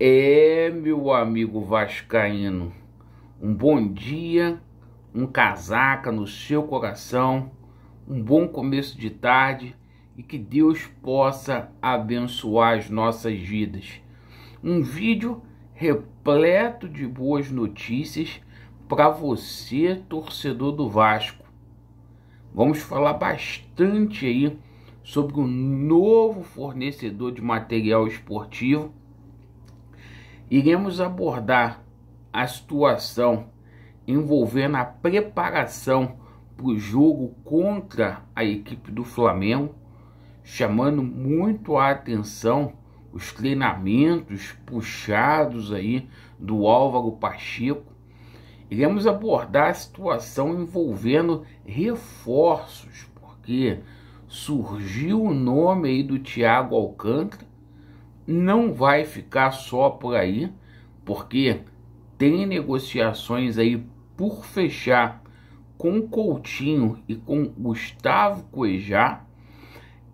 É, meu amigo vascaíno, um bom dia, um casaca no seu coração, um bom começo de tarde e que Deus possa abençoar as nossas vidas. Um vídeo repleto de boas notícias para você, torcedor do Vasco. Vamos falar bastante aí sobre o um novo fornecedor de material esportivo iremos abordar a situação envolvendo a preparação para o jogo contra a equipe do Flamengo, chamando muito a atenção os treinamentos puxados aí do Álvaro Pacheco. Iremos abordar a situação envolvendo reforços, porque surgiu o nome aí do Thiago Alcântara, não vai ficar só por aí, porque tem negociações aí por fechar com Coutinho e com Gustavo Cuejá.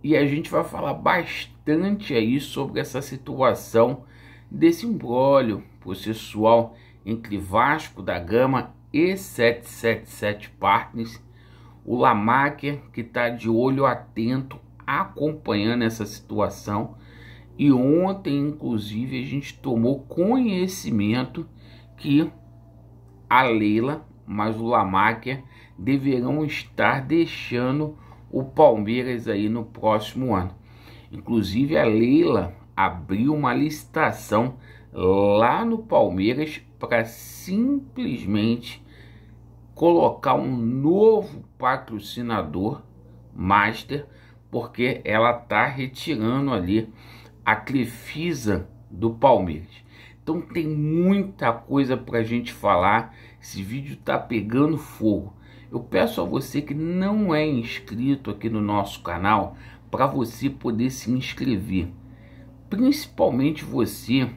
E a gente vai falar bastante aí sobre essa situação desse imbróglio processual entre Vasco da Gama e 777 Partners. O Lamaker que está de olho atento acompanhando essa situação e ontem, inclusive, a gente tomou conhecimento que a Leila, mas o Lamáquia, deverão estar deixando o Palmeiras aí no próximo ano. Inclusive, a Leila abriu uma licitação lá no Palmeiras para simplesmente colocar um novo patrocinador master, porque ela está retirando ali a Crefisa do Palmeiras. Então tem muita coisa para a gente falar. Esse vídeo está pegando fogo. Eu peço a você que não é inscrito aqui no nosso canal para você poder se inscrever. Principalmente você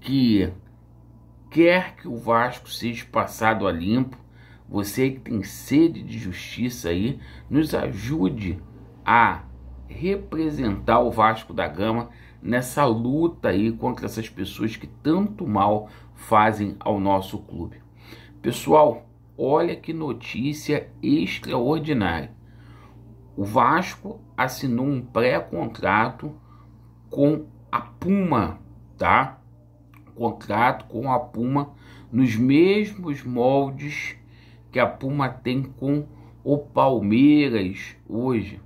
que quer que o Vasco seja passado a limpo, você que tem sede de justiça aí, nos ajude a representar o Vasco da Gama nessa luta aí contra essas pessoas que tanto mal fazem ao nosso clube. Pessoal, olha que notícia extraordinária. O Vasco assinou um pré-contrato com a Puma, tá? Contrato com a Puma nos mesmos moldes que a Puma tem com o Palmeiras hoje.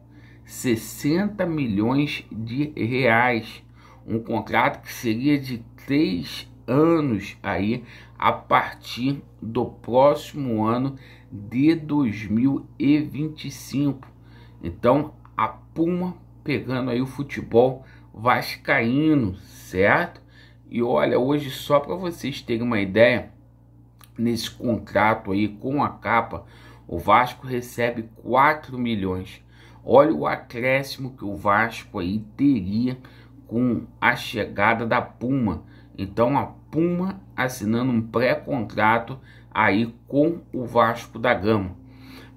60 milhões de reais. Um contrato que seria de três anos aí a partir do próximo ano de 2025. Então a Puma pegando aí o futebol vascaíno, certo? E olha, hoje só para vocês terem uma ideia, nesse contrato aí com a capa, o Vasco recebe 4 milhões Olha o acréscimo que o Vasco aí teria com a chegada da Puma. Então a Puma assinando um pré-contrato aí com o Vasco da Gama.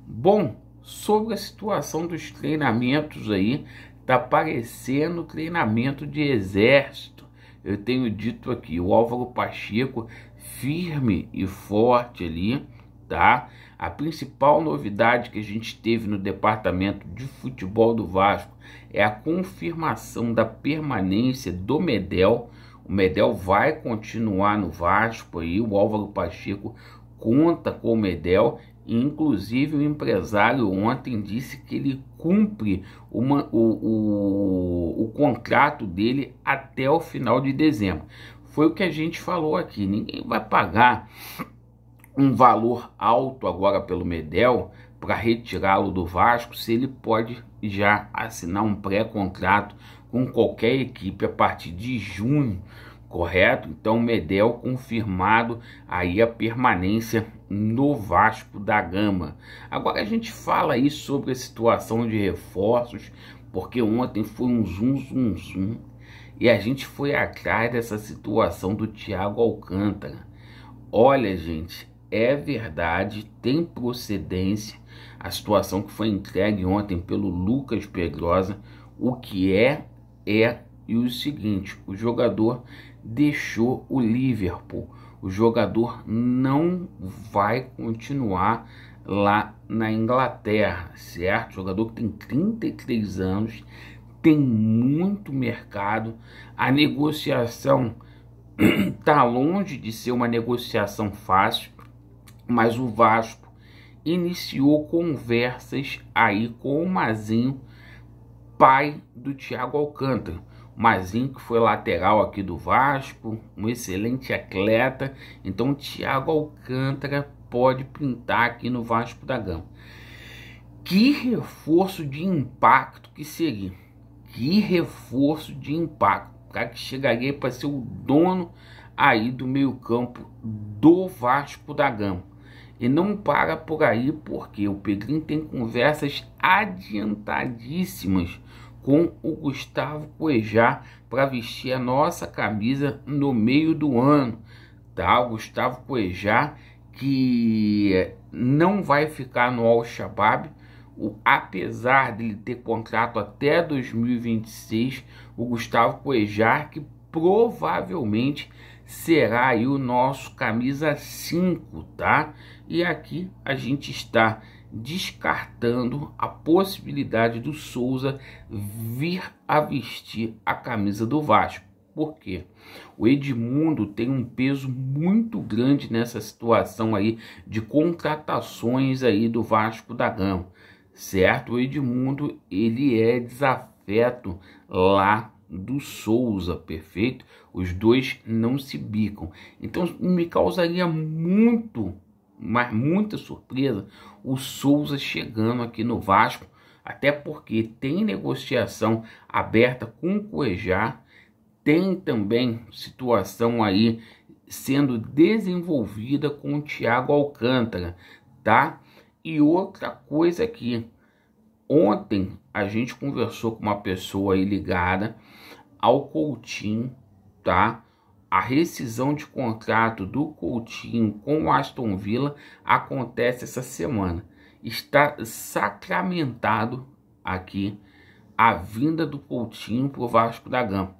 Bom, sobre a situação dos treinamentos aí, tá parecendo treinamento de exército. Eu tenho dito aqui, o Álvaro Pacheco firme e forte ali, tá? A principal novidade que a gente teve no departamento de futebol do Vasco é a confirmação da permanência do Medel. O Medel vai continuar no Vasco aí, o Álvaro Pacheco conta com o Medel. inclusive o empresário ontem disse que ele cumpre uma, o, o, o contrato dele até o final de dezembro. Foi o que a gente falou aqui. Ninguém vai pagar um valor alto agora pelo Medel para retirá-lo do Vasco se ele pode já assinar um pré-contrato com qualquer equipe a partir de junho, correto? Então, Medel confirmado aí a permanência no Vasco da Gama. Agora a gente fala aí sobre a situação de reforços, porque ontem foi um zoom, zoom, zoom, e a gente foi atrás dessa situação do Thiago Alcântara. Olha, gente, é verdade, tem procedência a situação que foi entregue ontem pelo Lucas Pedrosa. O que é, é. E o seguinte: o jogador deixou o Liverpool. O jogador não vai continuar lá na Inglaterra, certo? jogador que tem 33 anos, tem muito mercado. A negociação está longe de ser uma negociação fácil mas o Vasco iniciou conversas aí com o Mazinho, pai do Thiago Alcântara. O Mazinho que foi lateral aqui do Vasco, um excelente atleta. Então Thiago Alcântara pode pintar aqui no Vasco da Gama. Que reforço de impacto que seria. Que reforço de impacto. O cara que chegaria para ser o dono aí do meio campo do Vasco da Gama. E não para por aí, porque o Pedrinho tem conversas adiantadíssimas com o Gustavo Cuejá para vestir a nossa camisa no meio do ano, tá? O Gustavo Cuejá que não vai ficar no al shabab apesar dele ter contrato até 2026, o Gustavo Cuejá que provavelmente será aí o nosso camisa 5, tá? E aqui a gente está descartando a possibilidade do Souza vir a vestir a camisa do Vasco. Por quê? O Edmundo tem um peso muito grande nessa situação aí de contratações aí do Vasco da Gama, certo? O Edmundo, ele é desafeto lá do Souza, perfeito? Os dois não se bicam. Então me causaria muito, mas muita surpresa o Souza chegando aqui no Vasco, até porque tem negociação aberta com o Cuejá, tem também situação aí sendo desenvolvida com o Thiago Alcântara, tá? E outra coisa aqui, ontem a gente conversou com uma pessoa aí ligada ao Coutinho, tá? A rescisão de contrato do Coutinho com o Aston Villa acontece essa semana. Está sacramentado aqui a vinda do Coutinho para o Vasco da Gama.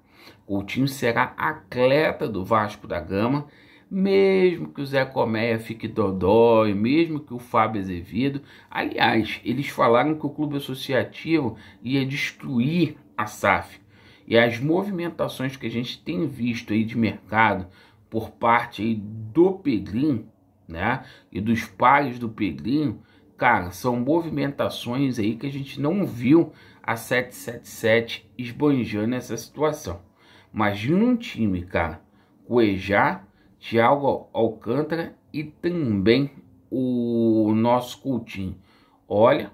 Coutinho será atleta do Vasco da Gama, mesmo que o Zé Coméia fique dodói, mesmo que o Fábio Azevedo. Aliás, eles falaram que o clube associativo ia destruir a SAF. E as movimentações que a gente tem visto aí de mercado por parte aí do Pedrinho, né? E dos pares do Pedrinho, cara, são movimentações aí que a gente não viu a 777 esbanjando essa situação. Imagina um time, cara, Cuejá, Thiago Alcântara e também o nosso Coutinho. Olha,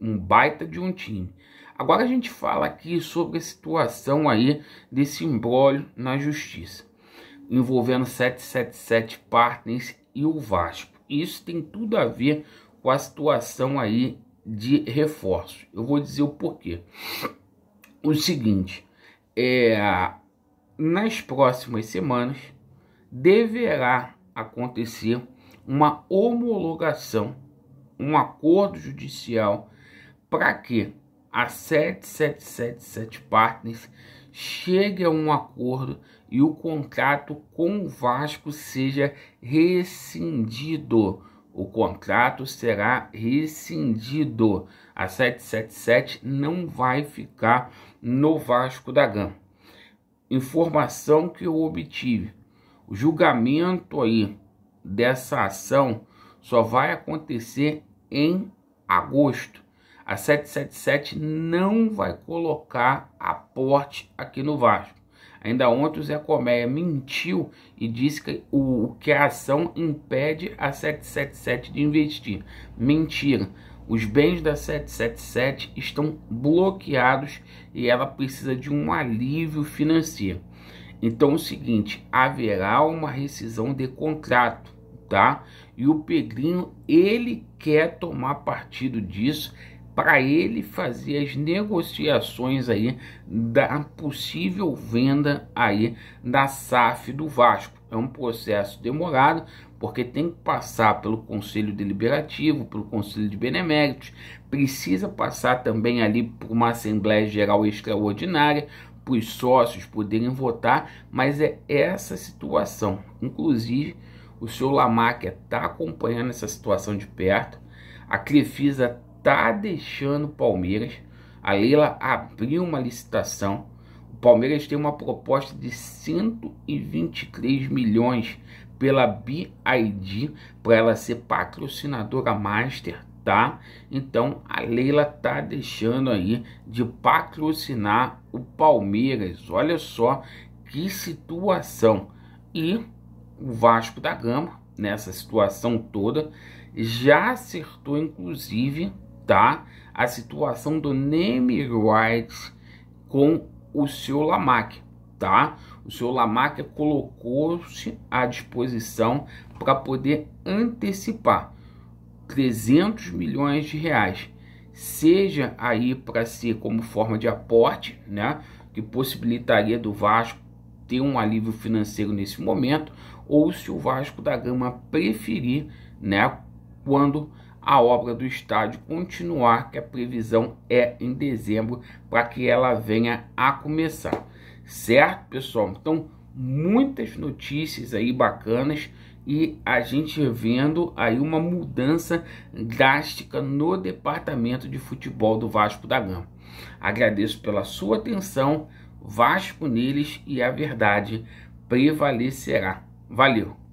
um baita de um time. Agora a gente fala aqui sobre a situação aí desse embrólio na justiça, envolvendo 777 Partners e o Vasco. Isso tem tudo a ver com a situação aí de reforço. Eu vou dizer o porquê. O seguinte, é, nas próximas semanas deverá acontecer uma homologação, um acordo judicial para que a 7777 Partners chegue a um acordo e o contrato com o Vasco seja rescindido. O contrato será rescindido. A 777 não vai ficar no Vasco da Gama. Informação que eu obtive. O julgamento aí dessa ação só vai acontecer em agosto. A 777 não vai colocar aporte aqui no Vasco. Ainda ontem o Zé Colmeia mentiu e disse que, o, que a ação impede a 777 de investir. Mentira. Os bens da 777 estão bloqueados e ela precisa de um alívio financeiro. Então é o seguinte, haverá uma rescisão de contrato, tá? E o Pedrinho, ele quer tomar partido disso para ele fazer as negociações aí da possível venda aí da SAF do Vasco. É um processo demorado, porque tem que passar pelo Conselho Deliberativo, pelo Conselho de Beneméritos, precisa passar também ali por uma Assembleia Geral Extraordinária, para os sócios poderem votar, mas é essa situação. Inclusive, o senhor Lamarck está acompanhando essa situação de perto, a Crefisa está deixando o Palmeiras. A Leila abriu uma licitação. O Palmeiras tem uma proposta de 123 milhões pela BID para ela ser patrocinadora master, tá? Então a Leila tá deixando aí de patrocinar o Palmeiras. Olha só que situação. E o Vasco da Gama nessa situação toda já acertou inclusive mudar a situação do name White com o seu Lamarck, tá? O seu Lamarck colocou-se à disposição para poder antecipar 300 milhões de reais, seja aí para ser como forma de aporte, né? Que possibilitaria do Vasco ter um alívio financeiro nesse momento, ou se o Vasco da Gama preferir, né? Quando a obra do estádio continuar, que a previsão é em dezembro para que ela venha a começar. Certo, pessoal? Então, muitas notícias aí bacanas e a gente vendo aí uma mudança drástica no departamento de futebol do Vasco da Gama. Agradeço pela sua atenção, Vasco neles e a verdade prevalecerá. Valeu!